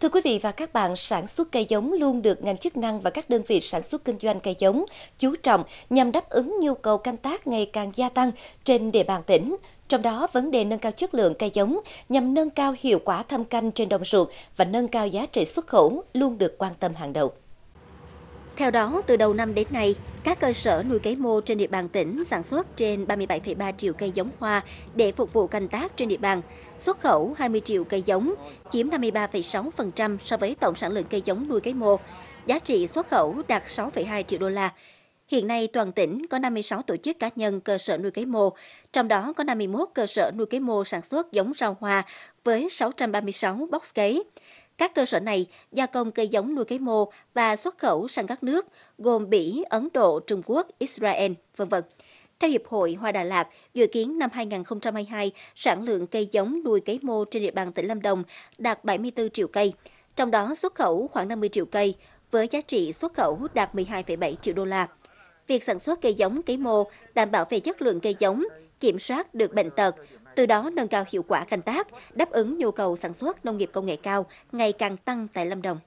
Thưa quý vị và các bạn, sản xuất cây giống luôn được ngành chức năng và các đơn vị sản xuất kinh doanh cây giống chú trọng nhằm đáp ứng nhu cầu canh tác ngày càng gia tăng trên địa bàn tỉnh. Trong đó, vấn đề nâng cao chất lượng cây giống nhằm nâng cao hiệu quả thâm canh trên đồng ruộng và nâng cao giá trị xuất khẩu luôn được quan tâm hàng đầu. Theo đó, từ đầu năm đến nay, các cơ sở nuôi cấy mô trên địa bàn tỉnh sản xuất trên 37,3 triệu cây giống hoa để phục vụ canh tác trên địa bàn, xuất khẩu 20 triệu cây giống, chiếm 53,6% so với tổng sản lượng cây giống nuôi cấy mô. Giá trị xuất khẩu đạt 6,2 triệu đô la. Hiện nay, toàn tỉnh có 56 tổ chức cá nhân cơ sở nuôi cấy mô, trong đó có 51 cơ sở nuôi cấy mô sản xuất giống rau hoa với 636 box cấy. Các cơ sở này gia công cây giống nuôi cấy mô và xuất khẩu sang các nước gồm Bỉ, Ấn Độ, Trung Quốc, Israel, vân vân. Theo Hiệp hội Hoa Đà Lạt, dự kiến năm 2022, sản lượng cây giống nuôi cấy mô trên địa bàn tỉnh Lâm Đồng đạt 74 triệu cây, trong đó xuất khẩu khoảng 50 triệu cây, với giá trị xuất khẩu đạt 12,7 triệu đô la. Việc sản xuất cây giống cấy mô đảm bảo về chất lượng cây giống, kiểm soát được bệnh tật, từ đó nâng cao hiệu quả canh tác, đáp ứng nhu cầu sản xuất nông nghiệp công nghệ cao ngày càng tăng tại Lâm Đồng.